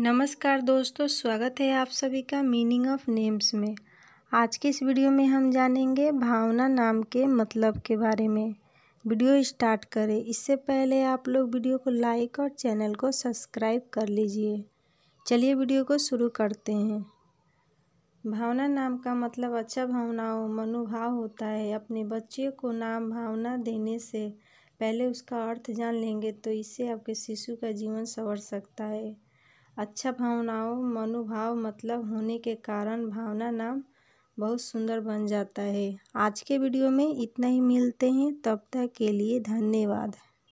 नमस्कार दोस्तों स्वागत है आप सभी का मीनिंग ऑफ नेम्स में आज के इस वीडियो में हम जानेंगे भावना नाम के मतलब के बारे में वीडियो स्टार्ट करें इससे पहले आप लोग वीडियो को लाइक और चैनल को सब्सक्राइब कर लीजिए चलिए वीडियो को शुरू करते हैं भावना नाम का मतलब अच्छा भावनाओं मनोभाव होता है अपने बच्चे को नाम भावना देने से पहले उसका अर्थ जान लेंगे तो इससे आपके शिशु का जीवन संवर सकता है अच्छा भावनाओं मनोभाव मतलब होने के कारण भावना नाम बहुत सुंदर बन जाता है आज के वीडियो में इतना ही मिलते हैं तब तक के लिए धन्यवाद